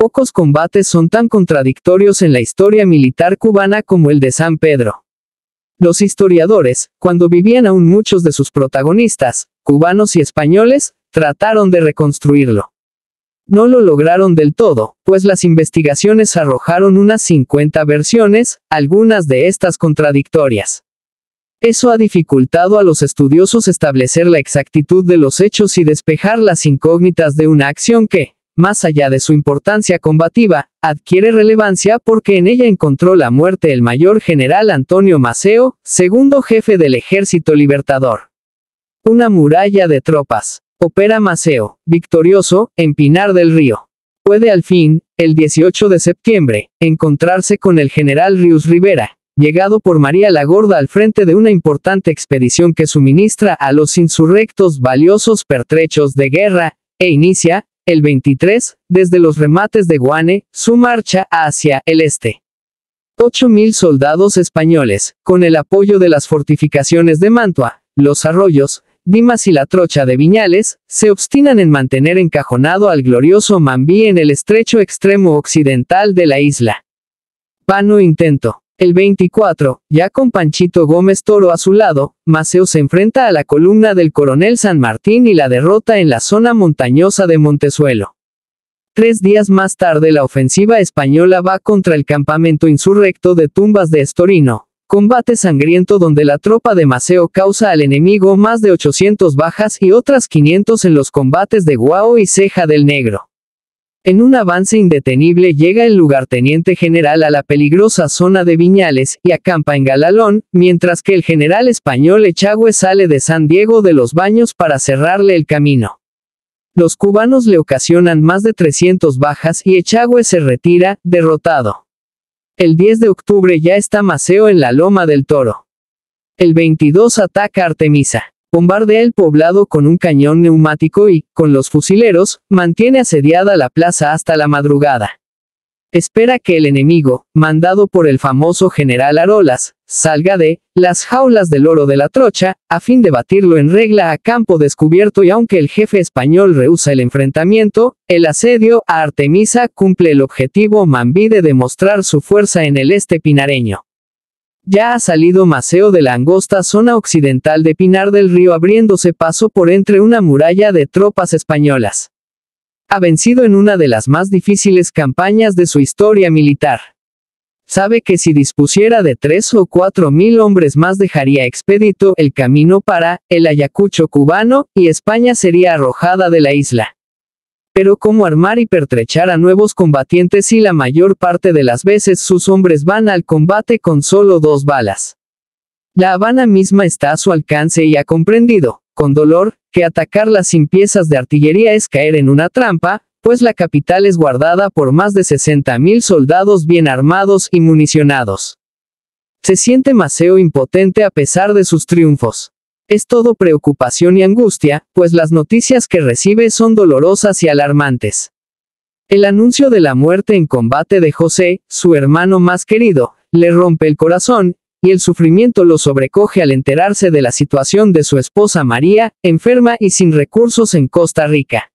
Pocos combates son tan contradictorios en la historia militar cubana como el de San Pedro. Los historiadores, cuando vivían aún muchos de sus protagonistas, cubanos y españoles, trataron de reconstruirlo. No lo lograron del todo, pues las investigaciones arrojaron unas 50 versiones, algunas de estas contradictorias. Eso ha dificultado a los estudiosos establecer la exactitud de los hechos y despejar las incógnitas de una acción que, más allá de su importancia combativa, adquiere relevancia porque en ella encontró la muerte el mayor general Antonio Maceo, segundo jefe del ejército libertador. Una muralla de tropas. Opera Maceo, victorioso, en Pinar del Río. Puede al fin, el 18 de septiembre, encontrarse con el general Rius Rivera, llegado por María la Gorda al frente de una importante expedición que suministra a los insurrectos valiosos pertrechos de guerra, e inicia, el 23, desde los remates de Guane, su marcha hacia el este. 8.000 soldados españoles, con el apoyo de las fortificaciones de Mantua, los arroyos, Dimas y la trocha de Viñales, se obstinan en mantener encajonado al glorioso Mambí en el estrecho extremo occidental de la isla. Pano intento. El 24, ya con Panchito Gómez Toro a su lado, Maceo se enfrenta a la columna del coronel San Martín y la derrota en la zona montañosa de Montezuelo. Tres días más tarde la ofensiva española va contra el campamento insurrecto de Tumbas de Estorino, combate sangriento donde la tropa de Maceo causa al enemigo más de 800 bajas y otras 500 en los combates de Guao y Ceja del Negro. En un avance indetenible llega el lugarteniente general a la peligrosa zona de Viñales y acampa en Galalón, mientras que el general español Echagüe sale de San Diego de los Baños para cerrarle el camino. Los cubanos le ocasionan más de 300 bajas y Echagüe se retira, derrotado. El 10 de octubre ya está Maceo en la Loma del Toro. El 22 ataca Artemisa bombardea el poblado con un cañón neumático y, con los fusileros, mantiene asediada la plaza hasta la madrugada. Espera que el enemigo, mandado por el famoso general Arolas, salga de las jaulas del oro de la trocha, a fin de batirlo en regla a campo descubierto y aunque el jefe español rehúsa el enfrentamiento, el asedio a Artemisa cumple el objetivo Mambí de demostrar su fuerza en el este pinareño. Ya ha salido Maceo de la angosta zona occidental de Pinar del Río abriéndose paso por entre una muralla de tropas españolas. Ha vencido en una de las más difíciles campañas de su historia militar. Sabe que si dispusiera de tres o cuatro mil hombres más dejaría expedito el camino para el Ayacucho cubano y España sería arrojada de la isla pero cómo armar y pertrechar a nuevos combatientes si la mayor parte de las veces sus hombres van al combate con solo dos balas. La Habana misma está a su alcance y ha comprendido, con dolor, que las sin piezas de artillería es caer en una trampa, pues la capital es guardada por más de 60.000 soldados bien armados y municionados. Se siente Maceo impotente a pesar de sus triunfos. Es todo preocupación y angustia, pues las noticias que recibe son dolorosas y alarmantes. El anuncio de la muerte en combate de José, su hermano más querido, le rompe el corazón, y el sufrimiento lo sobrecoge al enterarse de la situación de su esposa María, enferma y sin recursos en Costa Rica.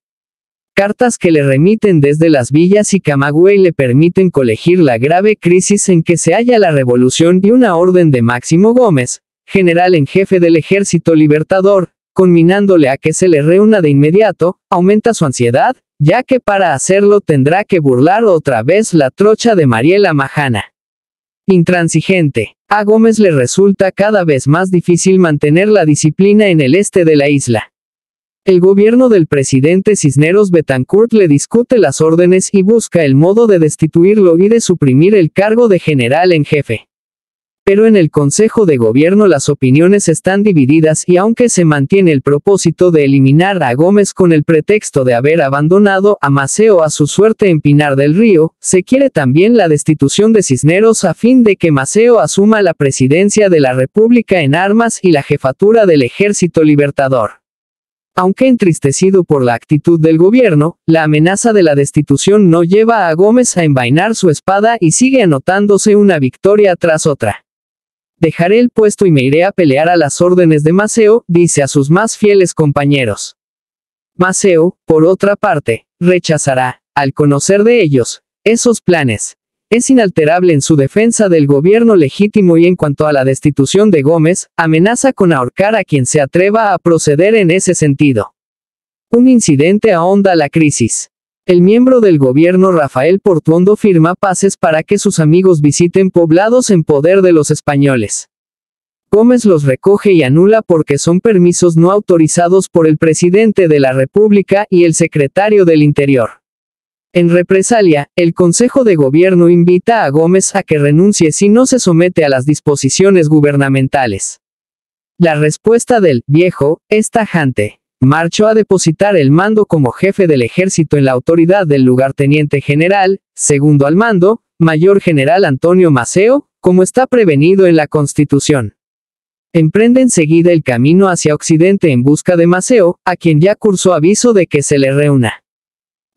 Cartas que le remiten desde las villas y Camagüey le permiten colegir la grave crisis en que se halla la revolución y una orden de Máximo Gómez, general en jefe del ejército libertador, conminándole a que se le reúna de inmediato, aumenta su ansiedad, ya que para hacerlo tendrá que burlar otra vez la trocha de Mariela Majana. Intransigente. A Gómez le resulta cada vez más difícil mantener la disciplina en el este de la isla. El gobierno del presidente Cisneros Betancourt le discute las órdenes y busca el modo de destituirlo y de suprimir el cargo de general en jefe. Pero en el Consejo de Gobierno las opiniones están divididas y aunque se mantiene el propósito de eliminar a Gómez con el pretexto de haber abandonado a Maceo a su suerte en Pinar del Río, se quiere también la destitución de Cisneros a fin de que Maceo asuma la presidencia de la República en armas y la jefatura del Ejército Libertador. Aunque entristecido por la actitud del gobierno, la amenaza de la destitución no lleva a Gómez a envainar su espada y sigue anotándose una victoria tras otra. Dejaré el puesto y me iré a pelear a las órdenes de Maceo, dice a sus más fieles compañeros. Maceo, por otra parte, rechazará, al conocer de ellos, esos planes. Es inalterable en su defensa del gobierno legítimo y en cuanto a la destitución de Gómez, amenaza con ahorcar a quien se atreva a proceder en ese sentido. Un incidente ahonda la crisis. El miembro del gobierno Rafael Portuondo firma pases para que sus amigos visiten poblados en poder de los españoles. Gómez los recoge y anula porque son permisos no autorizados por el presidente de la República y el secretario del Interior. En represalia, el Consejo de Gobierno invita a Gómez a que renuncie si no se somete a las disposiciones gubernamentales. La respuesta del viejo es tajante. Marchó a depositar el mando como jefe del ejército en la autoridad del lugarteniente general, segundo al mando, mayor general Antonio Maceo, como está prevenido en la Constitución. Emprende enseguida el camino hacia Occidente en busca de Maceo, a quien ya cursó aviso de que se le reúna.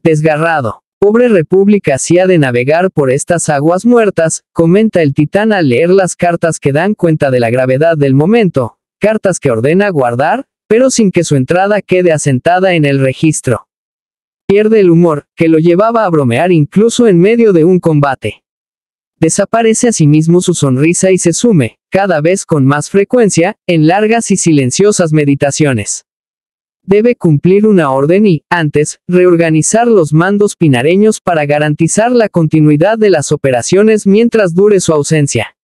Desgarrado. Pobre República si ha de navegar por estas aguas muertas, comenta el titán al leer las cartas que dan cuenta de la gravedad del momento, cartas que ordena guardar, pero sin que su entrada quede asentada en el registro. Pierde el humor, que lo llevaba a bromear incluso en medio de un combate. Desaparece asimismo sí su sonrisa y se sume, cada vez con más frecuencia, en largas y silenciosas meditaciones. Debe cumplir una orden y, antes, reorganizar los mandos pinareños para garantizar la continuidad de las operaciones mientras dure su ausencia.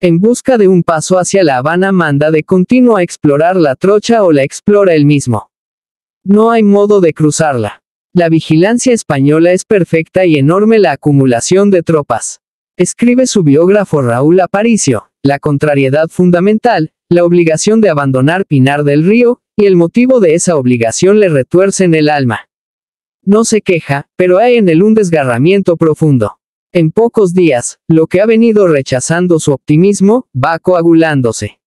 En busca de un paso hacia La Habana manda de continuo a explorar la trocha o la explora él mismo. No hay modo de cruzarla. La vigilancia española es perfecta y enorme la acumulación de tropas. Escribe su biógrafo Raúl Aparicio, la contrariedad fundamental, la obligación de abandonar Pinar del Río, y el motivo de esa obligación le retuerce en el alma. No se queja, pero hay en él un desgarramiento profundo. En pocos días, lo que ha venido rechazando su optimismo, va coagulándose.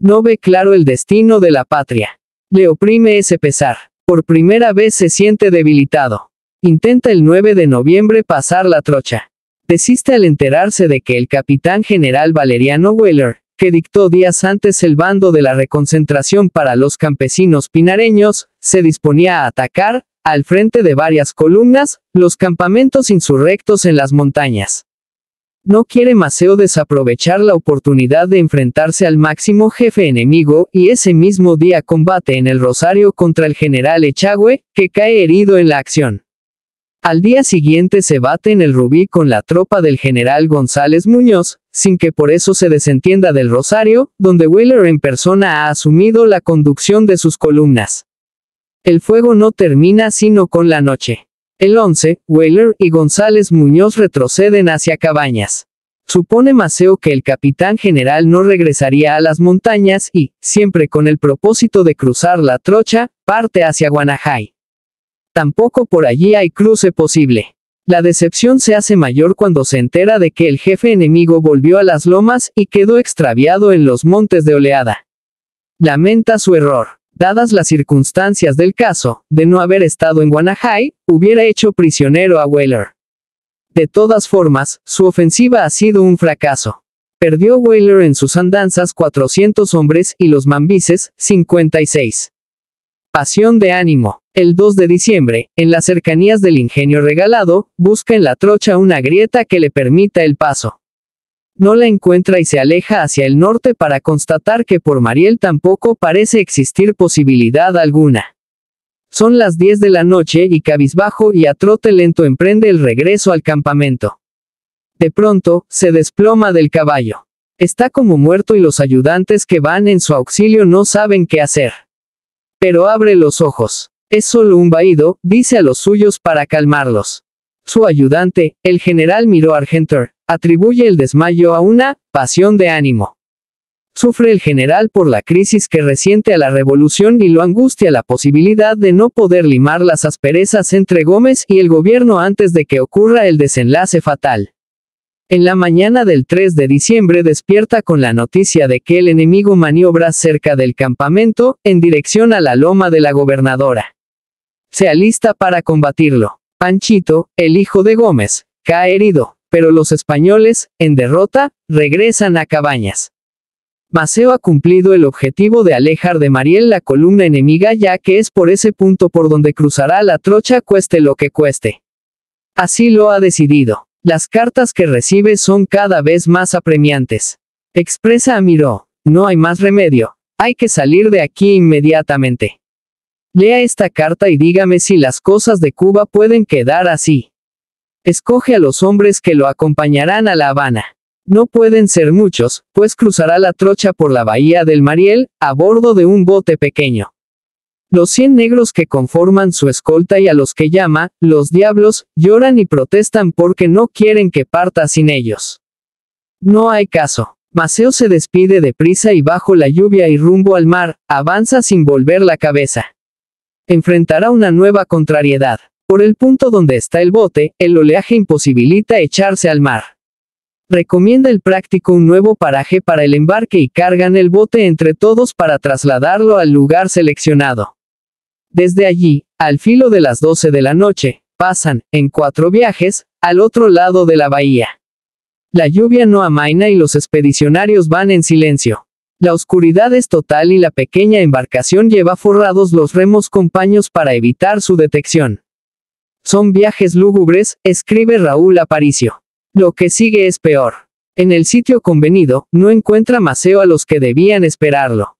No ve claro el destino de la patria. Le oprime ese pesar. Por primera vez se siente debilitado. Intenta el 9 de noviembre pasar la trocha. Desiste al enterarse de que el capitán general Valeriano Weller, que dictó días antes el bando de la reconcentración para los campesinos pinareños, se disponía a atacar, al frente de varias columnas, los campamentos insurrectos en las montañas. No quiere Maceo desaprovechar la oportunidad de enfrentarse al máximo jefe enemigo y ese mismo día combate en el Rosario contra el general Echagüe, que cae herido en la acción. Al día siguiente se bate en el Rubí con la tropa del general González Muñoz, sin que por eso se desentienda del Rosario, donde Wheeler en persona ha asumido la conducción de sus columnas. El fuego no termina sino con la noche. El 11, Wheeler y González Muñoz retroceden hacia Cabañas. Supone Maceo que el capitán general no regresaría a las montañas y, siempre con el propósito de cruzar la trocha, parte hacia Guanajay. Tampoco por allí hay cruce posible. La decepción se hace mayor cuando se entera de que el jefe enemigo volvió a las lomas y quedó extraviado en los montes de oleada. Lamenta su error. Dadas las circunstancias del caso, de no haber estado en Guanajay, hubiera hecho prisionero a Whaler. De todas formas, su ofensiva ha sido un fracaso. Perdió Whaler en sus andanzas 400 hombres y los mambises, 56. Pasión de ánimo. El 2 de diciembre, en las cercanías del ingenio regalado, busca en la trocha una grieta que le permita el paso. No la encuentra y se aleja hacia el norte para constatar que por Mariel tampoco parece existir posibilidad alguna. Son las 10 de la noche y cabizbajo y a trote lento emprende el regreso al campamento. De pronto, se desploma del caballo. Está como muerto y los ayudantes que van en su auxilio no saben qué hacer. Pero abre los ojos. Es solo un vaído, dice a los suyos para calmarlos. Su ayudante, el general Miró Argenter, atribuye el desmayo a una pasión de ánimo. Sufre el general por la crisis que resiente a la revolución y lo angustia la posibilidad de no poder limar las asperezas entre Gómez y el gobierno antes de que ocurra el desenlace fatal. En la mañana del 3 de diciembre despierta con la noticia de que el enemigo maniobra cerca del campamento, en dirección a la loma de la gobernadora. Se alista para combatirlo. Panchito, el hijo de Gómez, cae herido, pero los españoles, en derrota, regresan a Cabañas. Maceo ha cumplido el objetivo de alejar de Mariel la columna enemiga ya que es por ese punto por donde cruzará la trocha cueste lo que cueste. Así lo ha decidido. Las cartas que recibe son cada vez más apremiantes. Expresa a Miró, no hay más remedio, hay que salir de aquí inmediatamente. Lea esta carta y dígame si las cosas de Cuba pueden quedar así. Escoge a los hombres que lo acompañarán a La Habana. No pueden ser muchos, pues cruzará la trocha por la bahía del Mariel, a bordo de un bote pequeño. Los 100 negros que conforman su escolta y a los que llama, los diablos, lloran y protestan porque no quieren que parta sin ellos. No hay caso. Maceo se despide deprisa y bajo la lluvia y rumbo al mar, avanza sin volver la cabeza. Enfrentará una nueva contrariedad. Por el punto donde está el bote, el oleaje imposibilita echarse al mar. Recomienda el práctico un nuevo paraje para el embarque y cargan el bote entre todos para trasladarlo al lugar seleccionado. Desde allí, al filo de las 12 de la noche, pasan, en cuatro viajes, al otro lado de la bahía. La lluvia no amaina y los expedicionarios van en silencio. La oscuridad es total y la pequeña embarcación lleva forrados los remos con paños para evitar su detección. Son viajes lúgubres, escribe Raúl Aparicio. Lo que sigue es peor. En el sitio convenido, no encuentra Maceo a los que debían esperarlo.